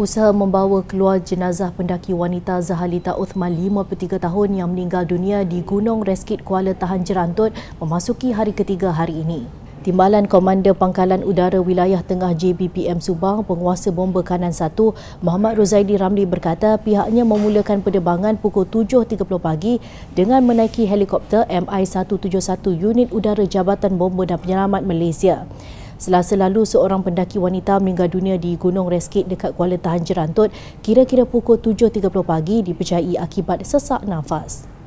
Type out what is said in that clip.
Usaha membawa keluar jenazah pendaki wanita Zahalita Uthman 53 tahun yang meninggal dunia di Gunung Reskit Kuala Tahan Jerantut memasuki hari ketiga hari ini. Timbalan Komander Pangkalan Udara Wilayah Tengah JBPM Subang, Penguasa Bomba Kanan 1, Muhammad Rozaidi Ramli berkata pihaknya memulakan penerbangan pukul 7.30 pagi dengan menaiki helikopter MI-171 Unit Udara Jabatan Bomba dan Penyelamat Malaysia. Selasa lalu, seorang pendaki wanita meninggal dunia di Gunung Reskit dekat Kuala Tahan Jerantut kira-kira pukul 7.30 pagi dipercayai akibat sesak nafas.